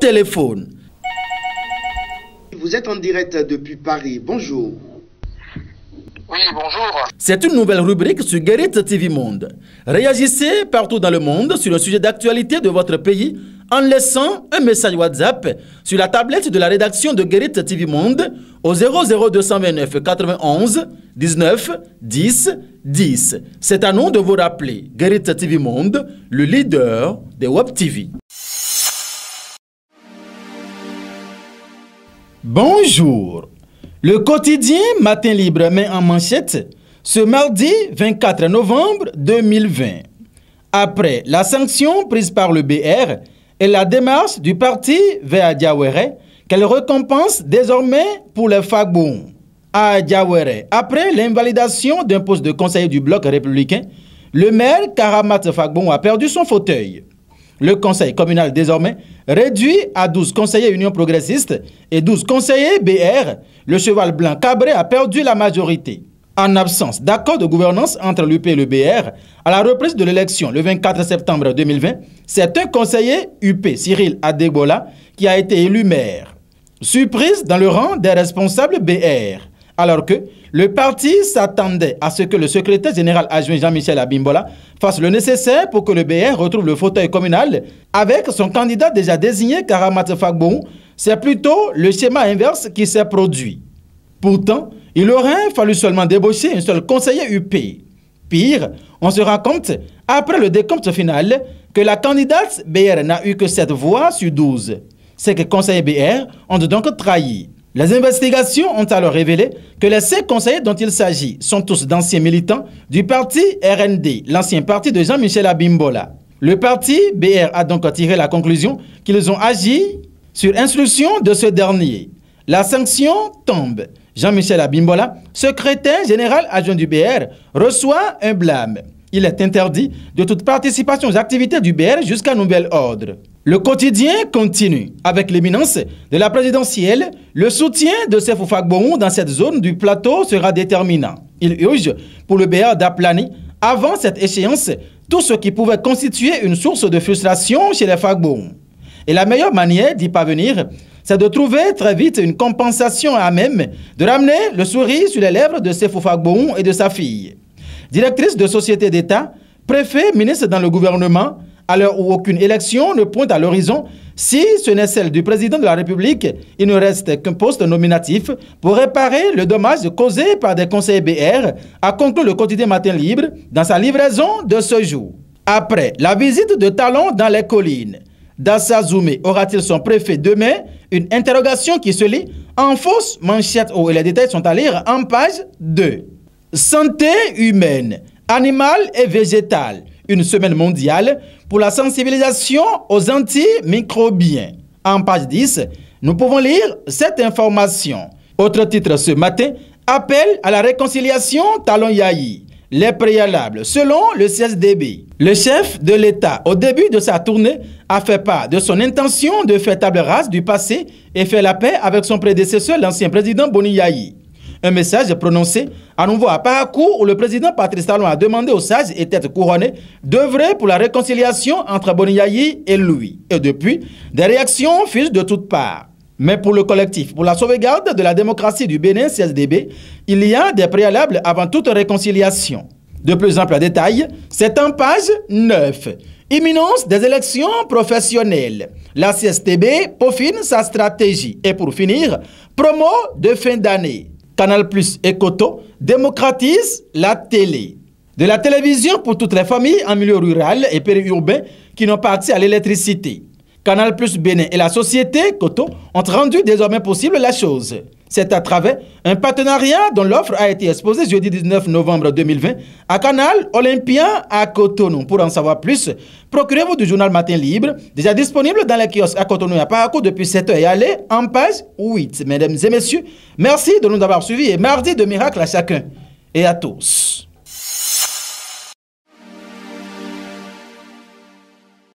téléphone. Vous êtes en direct depuis Paris. Bonjour. Oui, bonjour. C'est une nouvelle rubrique sur Guérite TV Monde. Réagissez partout dans le monde sur le sujet d'actualité de votre pays en laissant un message WhatsApp sur la tablette de la rédaction de Guérite TV Monde au 00229 91 19 10 10. C'est à nous de vous rappeler Guérite TV Monde, le leader des Web TV. Bonjour. Le quotidien Matin Libre met en manchette ce mardi 24 novembre 2020. Après la sanction prise par le BR et la démarche du parti vers Diawere, qu'elle récompense désormais pour les Fagbons. À après l'invalidation d'un poste de conseiller du bloc républicain, le maire Karamat Fagbon a perdu son fauteuil. Le conseil communal désormais réduit à 12 conseillers Union progressiste et 12 conseillers BR, le cheval blanc cabré a perdu la majorité. En absence d'accord de gouvernance entre l'UP et le BR, à la reprise de l'élection le 24 septembre 2020, c'est un conseiller UP, Cyril Adegola, qui a été élu maire. Surprise dans le rang des responsables BR alors que le parti s'attendait à ce que le secrétaire général adjoint Jean-Michel Abimbola fasse le nécessaire pour que le BR retrouve le fauteuil communal avec son candidat déjà désigné Karamat Fagbou. C'est plutôt le schéma inverse qui s'est produit. Pourtant, il aurait fallu seulement débaucher un seul conseiller UP. Pire, on se rend compte, après le décompte final, que la candidate BR n'a eu que 7 voix sur 12. C'est que conseillers BR ont donc trahi. Les investigations ont alors révélé que les cinq conseillers dont il s'agit sont tous d'anciens militants du parti RND, l'ancien parti de Jean-Michel Abimbola. Le parti BR a donc tiré la conclusion qu'ils ont agi sur instruction de ce dernier. La sanction tombe. Jean-Michel Abimbola, secrétaire général adjoint du BR, reçoit un blâme il est interdit de toute participation aux activités du BR jusqu'à nouvel ordre. Le quotidien continue avec l'éminence de la présidentielle. Le soutien de Sefou Fagboum dans cette zone du plateau sera déterminant. Il urge pour le BR d'aplanir avant cette échéance tout ce qui pouvait constituer une source de frustration chez les Fagboum. Et la meilleure manière d'y parvenir, c'est de trouver très vite une compensation à même de ramener le sourire sur les lèvres de Sefou Fagboum et de sa fille directrice de société d'État, préfet, ministre dans le gouvernement, à l'heure où aucune élection ne pointe à l'horizon, si ce n'est celle du président de la République, il ne reste qu'un poste nominatif pour réparer le dommage causé par des conseils BR, a conclu le quotidien Matin Libre dans sa livraison de ce jour. Après la visite de Talon dans les collines, Dassa Zoumé aura-t-il son préfet demain Une interrogation qui se lit en fausse manchette où les détails sont à lire en page 2. Santé humaine, animale et végétale, une semaine mondiale pour la sensibilisation aux antimicrobiens. En page 10, nous pouvons lire cette information. Autre titre ce matin, appel à la réconciliation Talon Yahi. Les préalables, selon le CSDB. Le chef de l'État, au début de sa tournée, a fait part de son intention de faire table rase du passé et faire la paix avec son prédécesseur, l'ancien président Boni Yahi. Un message prononcé à nouveau à Paracourt où le président Patrice Talon a demandé aux sages et têtes couronnées d'œuvrer pour la réconciliation entre Boniayi et lui. Et depuis, des réactions fusent de toutes parts. Mais pour le collectif, pour la sauvegarde de la démocratie du Bénin CSDB, il y a des préalables avant toute réconciliation. De plus amples détail, c'est en page 9. Imminence des élections professionnelles. La CSTB peaufine sa stratégie. Et pour finir, promo de fin d'année. Canal Plus et Coto démocratisent la télé. De la télévision pour toutes les familles en milieu rural et périurbain qui n'ont pas accès à l'électricité. Canal Plus Bénin et la société Coto ont rendu désormais possible la chose. C'est à travers un partenariat dont l'offre a été exposée jeudi 19 novembre 2020 à Canal Olympien à Cotonou. Pour en savoir plus, procurez-vous du journal Matin Libre, déjà disponible dans les kiosques à Cotonou et à Paraco depuis 7 heures et allez en page 8. Mesdames et messieurs, merci de nous avoir suivis et mardi de miracle à chacun et à tous.